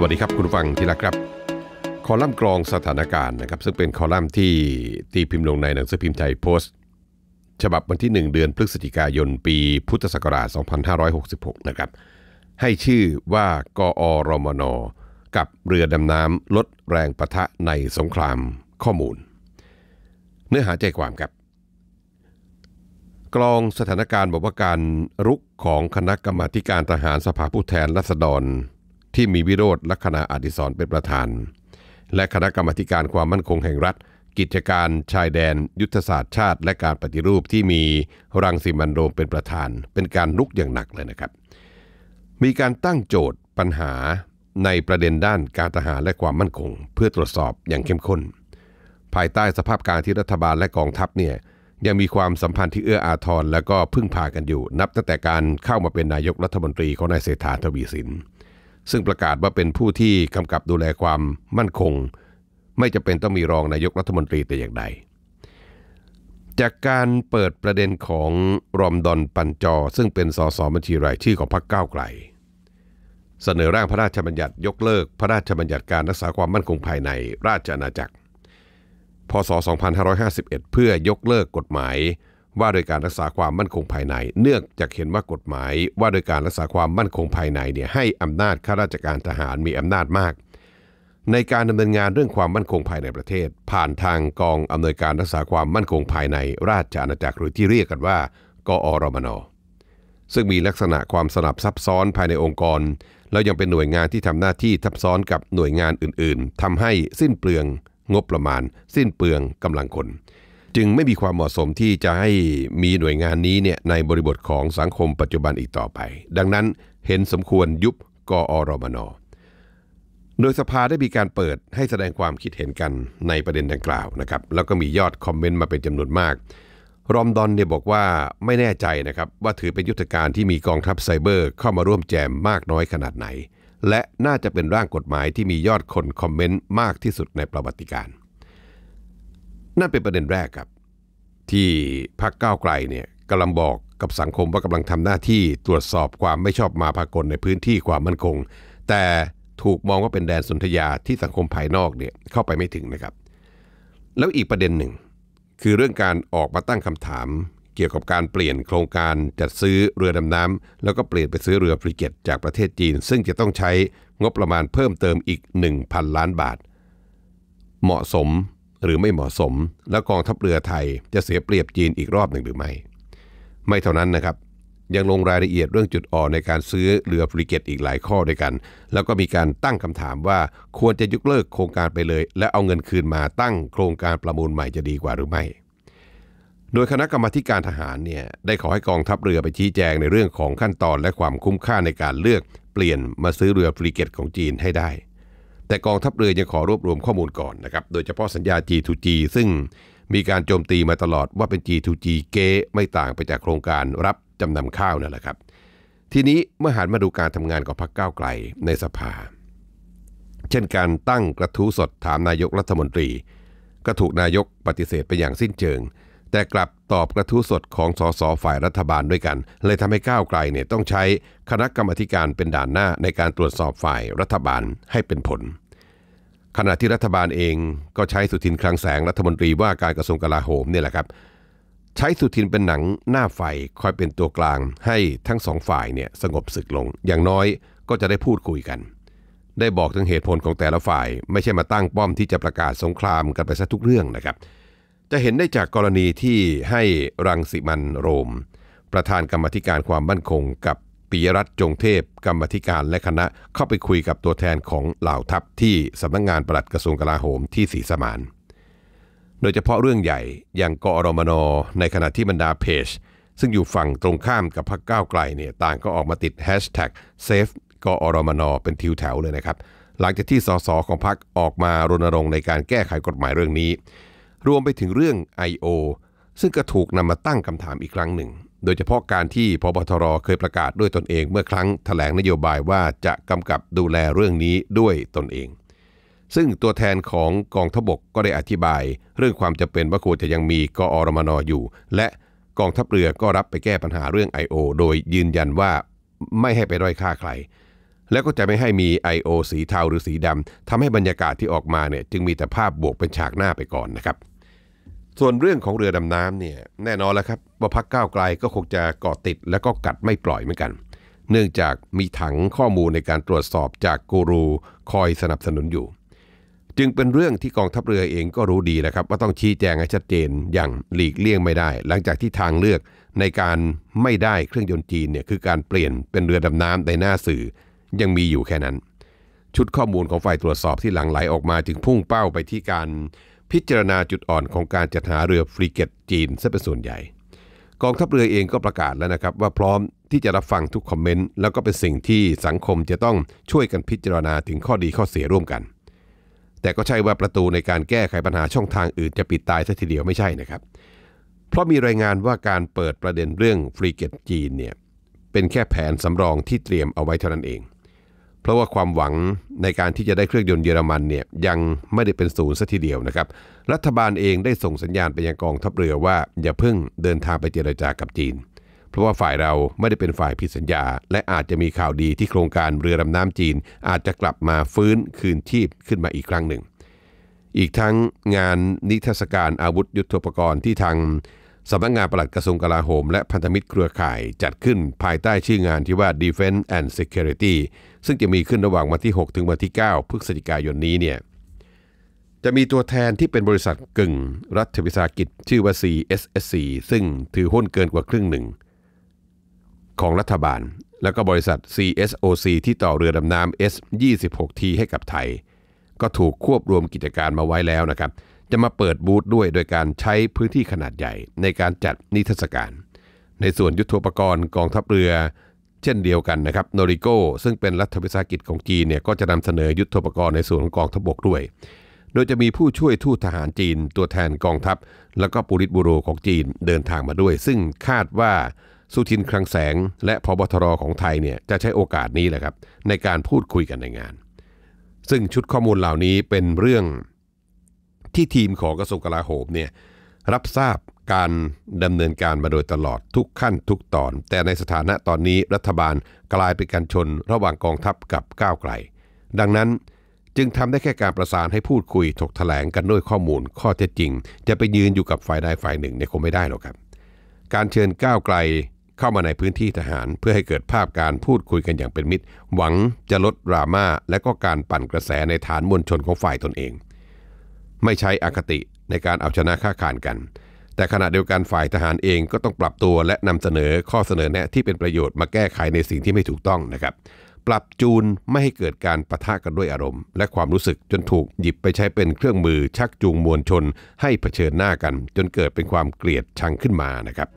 สวัสดีครับ คุณฟังทีละครับ คอลัมน์กรองสถานการณ์นะครับ ซึ่งเป็นคอลัมน์ที่ตีพิมพ์ลงในหนังสือพิมพ์ไทยโพสต์ ฉบับวันที่ 1 เดือนพฤศจิกายน ปีพุทธศักราช 2566 นะครับ ให้ชื่อว่ากอรมน กับเรือดำน้ำลดแรงประทะในสงครามข้อมูล เนื้อหาใจความครับกรองสถานการณ์บอกว่าการรุกของคณะกรรมาการทหารสภาผู้แทนรัษฎรที่มีวิโรธลักษณะอดิศรเป็นประธาน และคณะกรรมการความมั่นคงแห่งรัฐ กิจการชายแดนยุทธศาสตร์ชาติ และการปฏิรูปที่มีรังสิมันโรมเป็นประธานเป็นการลุกอย่างหนักเลยนะครับ มีการตั้งโจทย์ปัญหาในประเด็นด้านการทหารและความมั่นคง เพื่อตรวจสอบอย่างเข้มข้น ภายใต้สภาพการที่รัฐบาลและกองทัพเนี่ยยังมีความสัมพันธ์ที่เอื้ออาทรและก็พึ่งพากันอยู่ นับตั้งแต่การเข้ามาเป็นนายกรัฐมนตรีของนายเศรษฐาทวีสินซึ่งประกาศว่าเป็นผู้ที่กำกับดูแลความมั่นคง ไม่จะเป็นต้องมีรองนายกรัฐมนตรีแต่อย่างใด จากการเปิดประเด็นของรอมดอนปัญจอซึ่งเป็นสสบัญชีรายชื่อของพรรคก้าวไกลเสนอร่างพระราชบัญญัติยกเลิกพระราชบัญญัติการรักษาความมั่นคงภายในราชอาณาจักร พศ 2551 เพื่อยกเลิกกฎหมายว่าโดยการรักษาความมั่นคงภายในเนื่องจากเห็นว่ากฎหมาย ว่าโดยการรักษาความมั่นคงภายในเนี่ยให้อำนาจข้าราชการทหารมีอำนาจมาก ในการดำเนินงานเรื่องความมั่นคงภายในประเทศ ผ่านทางกองอานวยการรักษาความมั่นคงภายในราชอาณาจักรหรือที่เรียกกันว่ากอรมน ซึ่งมีลักษณะความสลับซับซ้อนภายในองค์กร แล้วยังเป็นหน่วยงานที่ทำหน้าที่ทับซ้อนกับหน่วยงานอื่นๆทำให้สิ้นเปลือง งบประมาณ สิ้นเปลืองกำลังคนจึงไม่มีความเหมาะสมที่จะให้มีหน่วยงานนี้เนี่ยในบริบทของสังคมปัจจุบันอีกต่อไป ดังนั้นเห็นสมควรยุบกอรมนโดยสภาได้มีการเปิดให้แสดงความคิดเห็นกันในประเด็นดังกล่าวนะครับแล้วก็มียอดคอมเมนต์มาเป็นจำนวนมาก รอมดอนเนี่ยบอกว่าไม่แน่ใจนะครับว่าถือเป็นยุทธการที่มีกองทัพไซเบอร์ เข้ามาร่วมแจมมากน้อยขนาดไหน และน่าจะเป็นร่างกฎหมายที่มียอดคนคอมเมนต์มากที่สุดในประวัติการนั่นเป็นประเด็นแรกครับ ที่พักก้าวไกลเนี่ยกำลังบอกกับสังคมว่ากำลังทำหน้าที่ตรวจสอบความไม่ชอบมาพากลในพื้นที่ความมั่นคง แต่ถูกมองว่าเป็นแดนสนธยาที่สังคมภายนอกเนี่ยเข้าไปไม่ถึงนะครับ แล้วอีกประเด็นหนึ่ง คือเรื่องการออกมาตั้งคำถาม เกี่ยวกับการเปลี่ยนโครงการจัดซื้อเรือดำน้ำแล้วก็เปลี่ยนไปซื้อเรือฟริเกตจากประเทศจีน ซึ่งจะต้องใช้งบประมาณเพิ่มเติมอีก 1,000 ล้านบาท เหมาะสมหรือไม่เหมาะสมและกองทัพเรือไทยจะเสียเปรียบจีนอีกรอบหนึ่งหรือไม่ ไม่เท่านั้นนะครับยังลงรายละเอียดเรื่องจุดอ่อนในการซื้อเรือฟริเกตอีกหลายข้อด้วยกัน แล้วก็มีการตั้งคำถามว่าควรจะยกเลิกโครงการไปเลย และเอาเงินคืนมาตั้งโครงการประมูลใหม่จะดีกว่าหรือไม่ โดยคณะกรรมาการทหารเนี่ยได้ขอให้กองทัพเรือไปชี้แจงในเรื่องของขั้นตอนและความคุ้มค่าในการเลือกเปลี่ยนมาซื้อเรือฟริเกตของจีนให้ได้แต่กองทัพเรือยังขอรวบรวมข้อมูลก่อนนะครับ โดยเฉพาะสัญญา G2G ซึ่งมีการโจมตีมาตลอดว่าเป็น G2G เก๊ไม่ต่างไปจากโครงการรับจำนำข้าวนั่นแหละครับ ทีนี้เมื่อหันมาดูการทำงานของพรรคก้าวไกลในสภา เช่นการตั้งกระทู้สดถามนายกรัฐมนตรีก็ถูกนายกปฏิเสธไปอย่างสิ้นเชิงแต่กลับตอบกระทู้สดของสสฝ่ายรัฐบาลด้วยกัน เลยทำให้ก้าวไกลเนี่ยต้องใช้คณะกรรมการเป็นด่านหน้าในการตรวจสอบฝ่ายรัฐบาลให้เป็นผล ขณะที่รัฐบาลเองก็ใช้สุทินคลังแสงรัฐมนตรีว่าการกระทรวงกลาโหมเนี่ยแหละครับ ใช้สุทินเป็นหนังหน้าไฟคอยเป็นตัวกลาง ให้ทั้งสองฝ่ายเนี่ยสงบศึกลง อย่างน้อยก็จะได้พูดคุยกัน ได้บอกถึงเหตุผลของแต่ละฝ่ายไม่ใช่มาตั้งป้อมที่จะประกาศสงครามกันไปซะทุกเรื่องนะครับจะเห็นได้จากกรณีที่ให้รังสิมันโรม ประธานกรรมธิการความมั่นคงกับปิยรัตน์จงเทพ กรรมธิการและคณะเข้าไปคุยกับตัวแทนของเหล่าทัพที่สำนักงงานปลัดกระทรวงกลาโหมที่สีสมานโดยเฉพาะเรื่องใหญ่อย่างกอรมนในขณะที่บรรดาเพจ ซึ่งอยู่ฝั่งตรงข้ามกับพรรคก้าวไกลเนี่ยต่างก็ออกมาติดแฮชแท็กเซฟกอรมนเป็นทิวแถวเลยนะครับ หลังจากที่สสของพรรคออกมารณรงค์ในการแก้ไขกฎหมายเรื่องนี้รวมไปถึงเรื่อง I.O. ซึ่งก็ถูกนำมาตั้งคำถามอีกครั้งหนึ่ง โดยเฉพาะการที่พบทรเคยประกาศด้วยตนเองเมื่อครั้งถแถลงนโยบายว่าจะกำกับดูแลเรื่องนี้ด้วยตนเอง ซึ่งตัวแทนของกองทบกก็ได้อธิบาย เรื่องความจำเป็นว่าควรจะยังมีกอรมนออยู่ และกองทัพเรือก็รับไปแก้ปัญหาเรื่อง I.O. โดยยืนยันว่าไม่ให้ไปด้อยค่าใครแล้วก็จะไม่ให้มี I.O. สีเทาหรือสีดำทำให้บรรยากาศที่ออกมาเนี่ยจึงมีแต่ภาพบวกเป็นฉากหน้าไปก่อนนะครับ ส่วนเรื่องของเรือดำน้ำเนี่ยแน่นอนแล้วครับว่าพักก้าวไกลก็คงจะเกาะติด และก็กัดไม่ปล่อยเหมือนกัน เนื่องจากมีถังข้อมูลในการตรวจสอบจากกูรูคอยสนับสนุนอยู่ จึงเป็นเรื่องที่กองทัพเรือเองก็รู้ดีนะครับ ว่าต้องชี้แจงให้ชัดเจนอย่างหลีกเลี่ยงไม่ได้ หลังจากที่ทางเลือกในการไม่ได้เครื่องยนต์จีนเนี่ยคือการเปลี่ยนเป็นเรือดำน้ำในหน้าสื่อยังมีอยู่แค่นั้น ชุดข้อมูลของฝ่ายตรวจสอบที่หลังไหลออกมาจึงพุ่งเป้าไปที่การพิจารณาจุดอ่อนของการจัดหาเรือฟริเกตจีนซะเป็นส่วนใหญ่ กองทัพเรือเองก็ประกาศแล้วนะครับ ว่าพร้อมที่จะรับฟังทุกคอมเมนต์แล้วก็เป็นสิ่งที่สังคมจะต้องช่วยกันพิจารณาถึงข้อดีข้อเสียร่วมกัน แต่ก็ใช่ว่าประตูในการแก้ไขปัญหาช่องทางอื่นจะปิดตายซะทีเดียวไม่ใช่นะครับ เพราะมีรายงานว่าการเปิดประเด็นเรื่องฟรีเกตจีนเนี่ยเป็นแค่แผนสำรองที่เตรียมเอาไว้เท่านั้นเองราะว่าความหวังในการที่จะได้เครื่องยนต์เยอรมันเนี่ยยังไม่ได้เป็นศูนย์ซะทีเดียวนะครับ รัฐบาลเองได้ส่งสัญญาณไปยังกองทัพเรือว่าอย่าเพิ่งเดินทางไปเจรจากับจีน เพราะว่าฝ่ายเราไม่ได้เป็นฝ่ายผิดสัญญา และอาจจะมีข่าวดีที่โครงการเรือดำน้ำจีน อาจจะกลับมาฟื้นคืนชีพขึ้นมาอีกครั้งหนึ่ง อีกทั้งงานนิทรรศการอาวุธยุโทโธปกรณ์ที่ทางสำนักงงานปลัดกระทรวงกลาโหม และพันธมิตรเครือข่ายจัดขึ้นภายใต้ชื่องานที่ว่า Defense and Security ซึ่งจะมีขึ้นระหว่างวันที่ 6 ถึงวันที่ 9พฤศจิกายนนี้เนี่ยจะมีตัวแทนที่เป็นบริษัทกึ่งรัฐวิสาหกิจชื่อว่า c s c ซึ่งถือหุ้นเกินกว่าครึ่งหนึ่งของรัฐบาลแล้วก็บริษัท CSOC ที่ต่อเรือดำน้ำ S26T ให้กับไทย ก็ถูกควบรวมกิจการมาไว้แล้วนะครับจะมาเปิดบูธด้วยโดยการใช้พื้นที่ขนาดใหญ่ในการจัดนิทรรศการ ในส่วนยุทธปกรณ์กองทัพเรือ เช่นเดียวกันนะครับ โนริโก้ ซึ่งเป็นรัฐวิสาหกิจของจีนเนี่ยก็จะนำเสนอยุทธปกรณ์ในส่วนของกองทัพบกด้วย โดยจะมีผู้ช่วยทูตทหารจีนตัวแทนกองทัพ และก็ปูริตบูโรของจีนเดินทางมาด้วย ซึ่งคาดว่าสุทินคลังแสง และพบทรของไทยเนี่ยจะใช้โอกาสนี้แหละครับในการพูดคุยกันในงาน ซึ่งชุดข้อมูลเหล่านี้เป็นเรื่องที่ทีมของกระทรวงกลาโหมเนี่ยรับทราบการดำเนินการมาโดยตลอดทุกขั้นทุกตอน แต่ในสถานะตอนนี้ รัฐบาลกลายเป็นการชนระหว่างกองทัพกับก้าวไกล ดังนั้นจึงทำได้แค่การประสานให้พูดคุยถกถแถลงกันด้วยข้อมูลข้อเท็จจริง จะไปยืนอยู่กับฝ่ายใดฝ่ายหนึ่งเนี่ยคงไม่ได้หรอกครับการเชิญก้าวไกลเข้ามาในพื้นที่ทหารเพื่อให้เกิดภาพการพูดคุยกันอย่างเป็นมิตรหวังจะลดดราม่า และก็การปั่นกระแสในฐานมวลชนของฝ่ายตนเองไม่ใช้อคติในการเอาชนะค่าขานกัน แต่ขณะเดียวกันฝ่ายทหารเองก็ต้องปรับตัวและนำเสนอข้อเสนอแนะที่เป็นประโยชน์มาแก้ไขในสิ่งที่ไม่ถูกต้องนะครับ ปรับจูนไม่ให้เกิดการประทะกันด้วยอารมณ์ และความรู้สึกจนถูกหยิบไปใช้เป็นเครื่องมือชักจูงมวลชนให้เผชิญหน้ากัน จนเกิดเป็นความเกลียดชังขึ้นมานะครับ